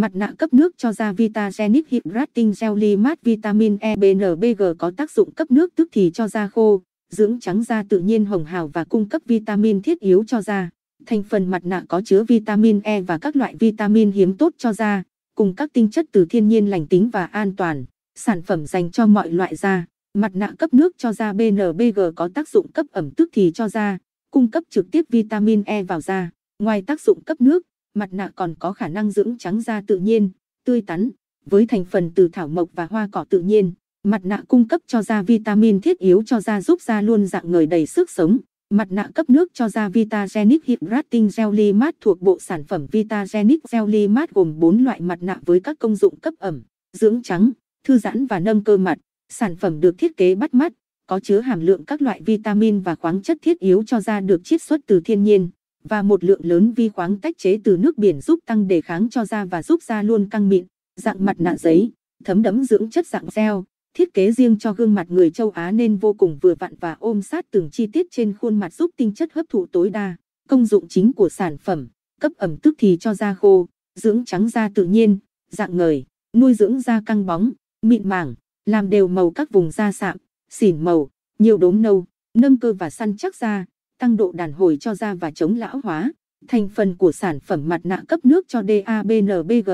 Mặt nạ cấp nước cho da Vitagenic Hydrating Jelly Mát Vitamin E BNBG có tác dụng cấp nước tức thì cho da khô, dưỡng trắng da tự nhiên hồng hào và cung cấp vitamin thiết yếu cho da. Thành phần mặt nạ có chứa vitamin E và các loại vitamin hiếm tốt cho da, cùng các tinh chất từ thiên nhiên lành tính và an toàn. Sản phẩm dành cho mọi loại da. Mặt nạ cấp nước cho da BNBG có tác dụng cấp ẩm tức thì cho da, cung cấp trực tiếp vitamin E vào da. Ngoài tác dụng cấp nước, mặt nạ còn có khả năng dưỡng trắng da tự nhiên, tươi tắn, với thành phần từ thảo mộc và hoa cỏ tự nhiên. Mặt nạ cung cấp cho da vitamin thiết yếu cho da giúp da luôn dạng người đầy sức sống. Mặt nạ cấp nước cho da Vitagenic Hydrating Jelly Mát thuộc bộ sản phẩm Vitagenic Jelly Mát gồm 4 loại mặt nạ với các công dụng cấp ẩm, dưỡng trắng, thư giãn và nâng cơ mặt. Sản phẩm được thiết kế bắt mắt, có chứa hàm lượng các loại vitamin và khoáng chất thiết yếu cho da được chiết xuất từ thiên nhiên và một lượng lớn vi khoáng tách chế từ nước biển giúp tăng đề kháng cho da và giúp da luôn căng mịn, dạng mặt nạ giấy, thấm đẫm dưỡng chất dạng gel, thiết kế riêng cho gương mặt người châu Á nên vô cùng vừa vặn và ôm sát từng chi tiết trên khuôn mặt giúp tinh chất hấp thụ tối đa. Công dụng chính của sản phẩm, cấp ẩm tức thì cho da khô, dưỡng trắng da tự nhiên, dạng ngời, nuôi dưỡng da căng bóng, mịn màng, làm đều màu các vùng da sạm, xỉn màu, nhiều đốm nâu, nâng cơ và săn chắc da tăng độ đàn hồi cho da và chống lão hóa. Thành phần của sản phẩm mặt nạ cấp nước cho DABNBG,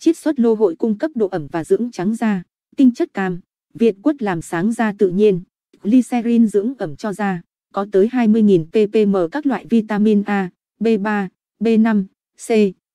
chiết xuất lô hội cung cấp độ ẩm và dưỡng trắng da, tinh chất cam, Việt quất làm sáng da tự nhiên, glycerin dưỡng ẩm cho da, có tới 20.000 ppm các loại vitamin A, B3, B5, C,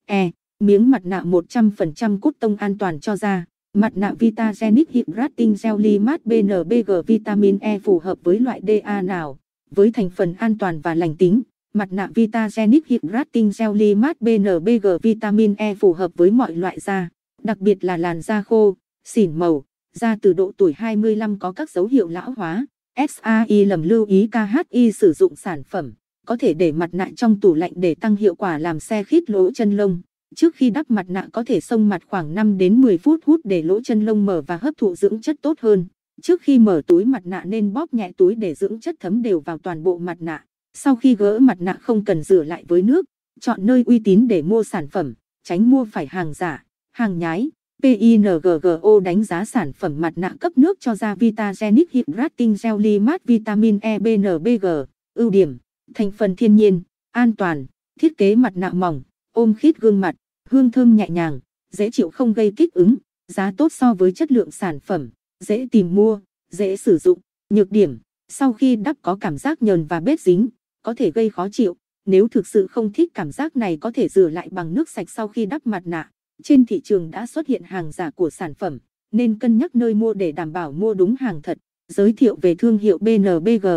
E, miếng mặt nạ 100% cốt tông an toàn cho da. Mặt nạ Vitagenic Hydrating Gel Limat BNBG Vitamin E phù hợp với loại DA nào? với thành phần an toàn và lành tính. Mặt nạ Vitagenic Hydrating Gel Mat BNBG Vitamin E phù hợp với mọi loại da, đặc biệt là làn da khô, xỉn màu, da từ độ tuổi 25 có các dấu hiệu lão hóa. SAI lầm lưu ý KHI sử dụng sản phẩm, có thể để mặt nạ trong tủ lạnh để tăng hiệu quả làm xe khít lỗ chân lông. Trước khi đắp mặt nạ có thể xông mặt khoảng 5 đến 10 phút hút để lỗ chân lông mở và hấp thụ dưỡng chất tốt hơn. Trước khi mở túi mặt nạ nên bóp nhẹ túi để dưỡng chất thấm đều vào toàn bộ mặt nạ. Sau khi gỡ mặt nạ không cần rửa lại với nước, chọn nơi uy tín để mua sản phẩm, tránh mua phải hàng giả, hàng nhái. PINGGO đánh giá sản phẩm mặt nạ cấp nước cho da Vitagenic Hydrating Gel Limat Vitamin E BNBG. Ưu điểm, thành phần thiên nhiên, an toàn, thiết kế mặt nạ mỏng, ôm khít gương mặt, hương thơm nhẹ nhàng, dễ chịu không gây kích ứng, giá tốt so với chất lượng sản phẩm dễ tìm mua, dễ sử dụng. Nhược điểm, sau khi đắp có cảm giác nhờn và bết dính, có thể gây khó chịu. Nếu thực sự không thích cảm giác này có thể rửa lại bằng nước sạch sau khi đắp mặt nạ. Trên thị trường đã xuất hiện hàng giả của sản phẩm, nên cân nhắc nơi mua để đảm bảo mua đúng hàng thật. Giới thiệu về thương hiệu BNBG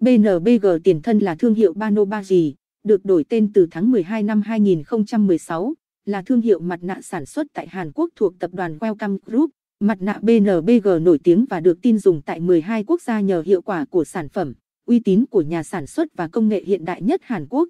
BNBG tiền thân là thương hiệu Banobagi, được đổi tên từ tháng 12 năm 2016, là thương hiệu mặt nạ sản xuất tại Hàn Quốc thuộc tập đoàn Welcome Group. Mặt nạ BNBG nổi tiếng và được tin dùng tại 12 quốc gia nhờ hiệu quả của sản phẩm, uy tín của nhà sản xuất và công nghệ hiện đại nhất Hàn Quốc.